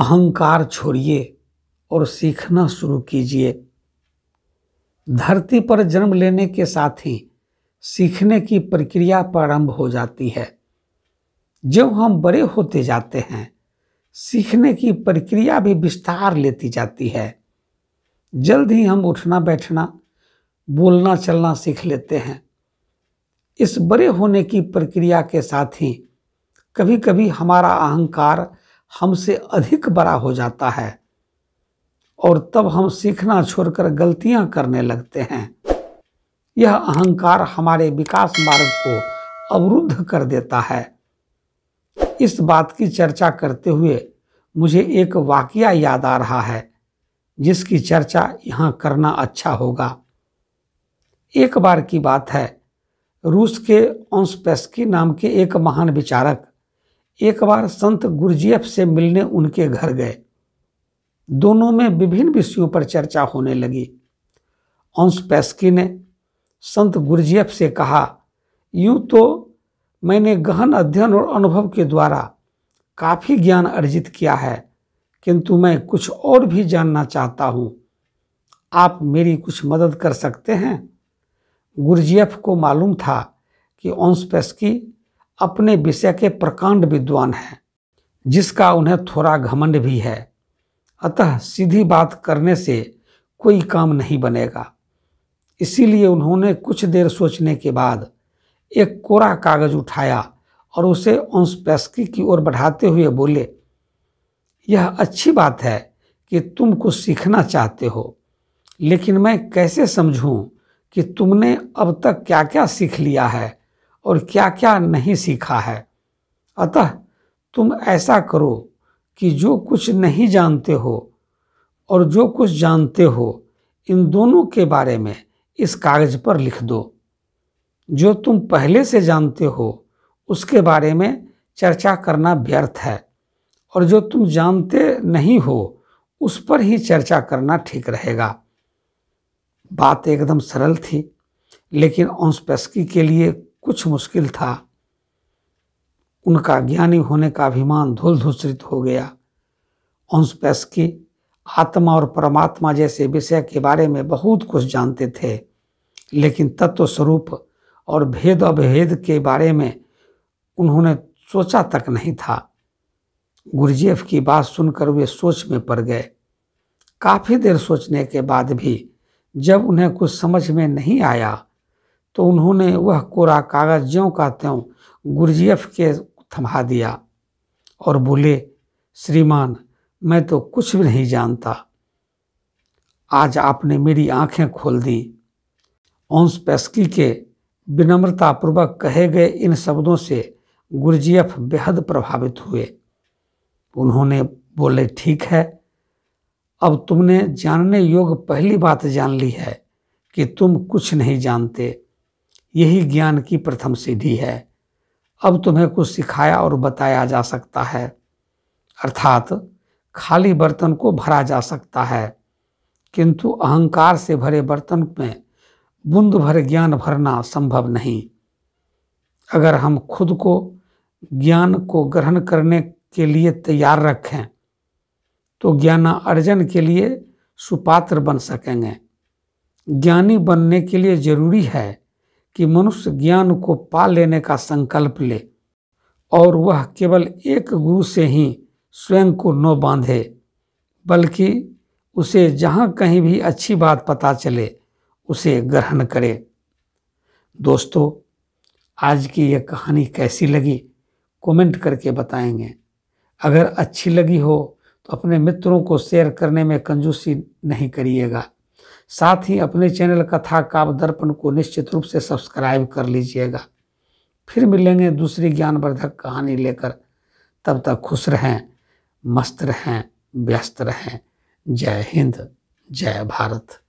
अहंकार छोड़िए और सीखना शुरू कीजिए धरती पर जन्म लेने के साथ ही सीखने की प्रक्रिया प्रारंभ हो जाती है जब हम बड़े होते जाते हैं सीखने की प्रक्रिया भी विस्तार लेती जाती है जल्द ही हम उठना बैठना बोलना चलना सीख लेते हैं इस बड़े होने की प्रक्रिया के साथ ही कभी कभी हमारा अहंकार हमसे अधिक बड़ा हो जाता है और तब हम सीखना छोड़कर गलतियां करने लगते हैं यह अहंकार हमारे विकास मार्ग को अवरुद्ध कर देता है इस बात की चर्चा करते हुए मुझे एक वाकया याद आ रहा है जिसकी चर्चा यहाँ करना अच्छा होगा एक बार की बात है रूस के ऑन्सपेस्की नाम के एक महान विचारक एक बार संत गुरजीएफ से मिलने उनके घर गए दोनों में विभिन्न विषयों पर चर्चा होने लगी अंश पैस्की ने संत गुरजीएफ से कहा यूं तो मैंने गहन अध्ययन और अनुभव के द्वारा काफ़ी ज्ञान अर्जित किया है किंतु मैं कुछ और भी जानना चाहता हूँ आप मेरी कुछ मदद कर सकते हैं गुरजीएफ को मालूम था कि अंश पैस्की अपने विषय के प्रकांड विद्वान हैं जिसका उन्हें थोड़ा घमंड भी है अतः सीधी बात करने से कोई काम नहीं बनेगा इसीलिए उन्होंने कुछ देर सोचने के बाद एक कोरा कागज उठाया और उसे ओंसपेस्की की ओर बढ़ाते हुए बोले यह अच्छी बात है कि तुम कुछ सीखना चाहते हो लेकिन मैं कैसे समझूं कि तुमने अब तक क्या क्या सीख लिया है और क्या क्या नहीं सीखा है अतः तुम ऐसा करो कि जो कुछ नहीं जानते हो और जो कुछ जानते हो इन दोनों के बारे में इस कागज पर लिख दो जो तुम पहले से जानते हो उसके बारे में चर्चा करना व्यर्थ है और जो तुम जानते नहीं हो उस पर ही चर्चा करना ठीक रहेगा बात एकदम सरल थी लेकिन ऑन्सपेस्की के लिए कुछ मुश्किल था उनका ज्ञानी होने का अभिमान धूल धूसरित हो गया की आत्मा और परमात्मा जैसे विषय के बारे में बहुत कुछ जानते थे लेकिन तत्व स्वरूप और भेद अभेद के बारे में उन्होंने सोचा तक नहीं था गुरुजीफ की बात सुनकर वे सोच में पड़ गए काफ़ी देर सोचने के बाद भी जब उन्हें कुछ समझ में नहीं आया तो उन्होंने वह कोरा कागज ज्यों का त्यों गुरजीएफ के थमा दिया और बोले श्रीमान मैं तो कुछ भी नहीं जानता आज आपने मेरी आंखें खोल दी ओंस पेस्की के विनम्रतापूर्वक कहे गए इन शब्दों से गुरजीएफ बेहद प्रभावित हुए उन्होंने बोले ठीक है अब तुमने जानने योग्य पहली बात जान ली है कि तुम कुछ नहीं जानते यही ज्ञान की प्रथम सीढ़ी है अब तुम्हें कुछ सिखाया और बताया जा सकता है अर्थात खाली बर्तन को भरा जा सकता है किंतु अहंकार से भरे बर्तन में बूंद भर ज्ञान भरना संभव नहीं अगर हम खुद को ज्ञान को ग्रहण करने के लिए तैयार रखें तो ज्ञान अर्जन के लिए सुपात्र बन सकेंगे ज्ञानी बनने के लिए जरूरी है कि मनुष्य ज्ञान को पा लेने का संकल्प ले और वह केवल एक गुरु से ही स्वयं को न बांधे बल्कि उसे जहाँ कहीं भी अच्छी बात पता चले उसे ग्रहण करे दोस्तों आज की यह कहानी कैसी लगी कमेंट करके बताएंगे अगर अच्छी लगी हो तो अपने मित्रों को शेयर करने में कंजूसी नहीं करिएगा साथ ही अपने चैनल कथा काव्य दर्पण को निश्चित रूप से सब्सक्राइब कर लीजिएगा फिर मिलेंगे दूसरी ज्ञानवर्धक कहानी लेकर तब तक खुश रहें मस्त रहें व्यस्त रहें जय हिंद जय भारत